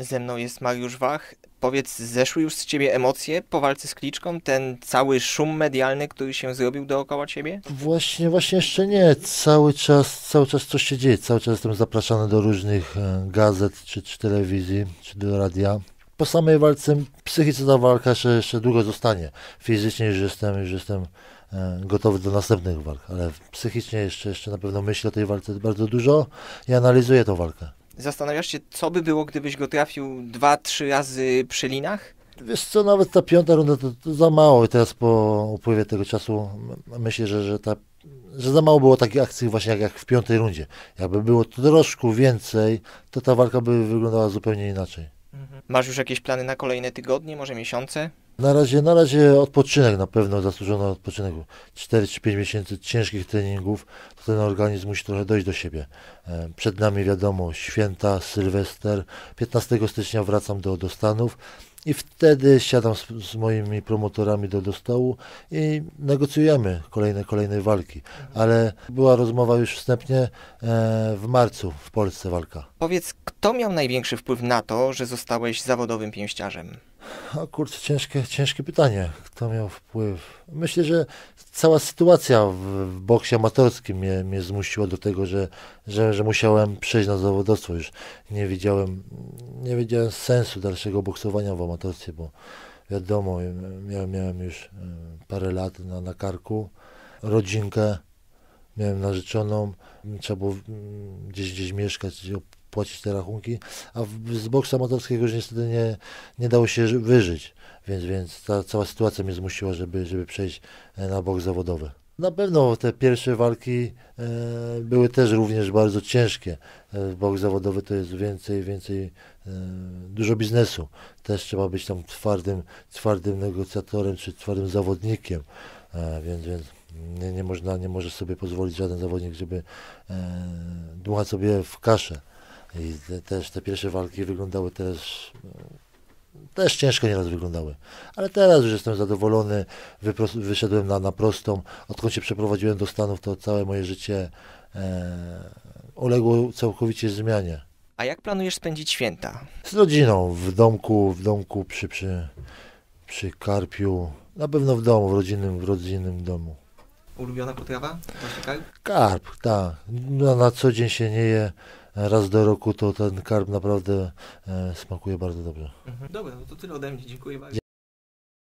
Ze mną jest Mariusz Wach. Powiedz, zeszły już z ciebie emocje po walce z Kliczką? Ten cały szum medialny, który się zrobił dookoła ciebie? Właśnie, właśnie jeszcze nie. Cały czas, cały czas coś się dzieje. Cały czas jestem zapraszany do różnych e, gazet, czy, czy telewizji, czy do radia. Po samej walce psychice ta walka jeszcze, jeszcze długo zostanie. Fizycznie już jestem, już jestem e, gotowy do następnych walk, ale psychicznie jeszcze, jeszcze na pewno myślę o tej walce bardzo dużo i analizuję tę walkę. Zastanawiasz się, co by było, gdybyś go trafił dwa, trzy razy przy linach? Wiesz co, nawet ta piąta runda to, to za mało i teraz po upływie tego czasu myślę, że, że, ta, że za mało było takich akcji właśnie jak, jak w piątej rundzie. Jakby było troszkę więcej, to ta walka by wyglądała zupełnie inaczej. Mhm. Masz już jakieś plany na kolejne tygodnie, może miesiące? Na razie, na razie odpoczynek na pewno, zasłużony odpoczynek. 4 czy 5 miesięcy ciężkich treningów, to ten organizm musi trochę dojść do siebie. E, przed nami wiadomo, święta, sylwester. 15 stycznia wracam do, do Stanów i wtedy siadam z, z, moimi promotorami do, do stołu i negocjujemy kolejne, kolejne walki. Ale była rozmowa już wstępnie e, w marcu w Polsce walka. Powiedz, kto miał największy wpływ na to, że zostałeś zawodowym pięściarzem? O kurczę, ciężkie, ciężkie pytanie. Kto miał wpływ? Myślę, że cała sytuacja w, w boksie amatorskim mnie, mnie zmusiła do tego, że, że, że musiałem przejść na zawodowstwo. Już nie widziałem, nie widziałem sensu dalszego boksowania w amatorstwie, bo wiadomo, miałem, miałem już e, parę lat na, na karku, rodzinkę miałem narzeczoną, trzeba było mm, gdzieś, gdzieś mieszkać, płacić te rachunki, a z boksa motorskiego już niestety nie, nie dało się wyżyć, więc, więc ta cała sytuacja mnie zmusiła, żeby, żeby przejść e, na bok zawodowy. Na pewno te pierwsze walki e, były też również bardzo ciężkie. E, bok zawodowy to jest więcej, więcej, e, dużo biznesu. Też trzeba być tam twardym, twardym negocjatorem czy twardym zawodnikiem. E, więc, więc nie, nie, można, nie może sobie pozwolić żaden zawodnik, żeby e, dmuchać sobie w kaszę. I te, też te pierwsze walki wyglądały też e, też ciężko nieraz wyglądały. Ale teraz już jestem zadowolony, Wypros wyszedłem na, na prostą. Odkąd się przeprowadziłem do Stanów, to całe moje życie e, uległo całkowicie zmianie. A jak planujesz spędzić święta? Z rodziną, w domku, w domku przy, przy, przy karpiu. Na pewno w domu, w rodzinnym, w rodzinnym domu. Ulubiona potrawa? Karp, tak. No, na co dzień się nie je. Raz do roku to ten karp naprawdę e, smakuje bardzo dobrze. Mhm. Dobra, no to tyle ode mnie. Dziękuję bardzo.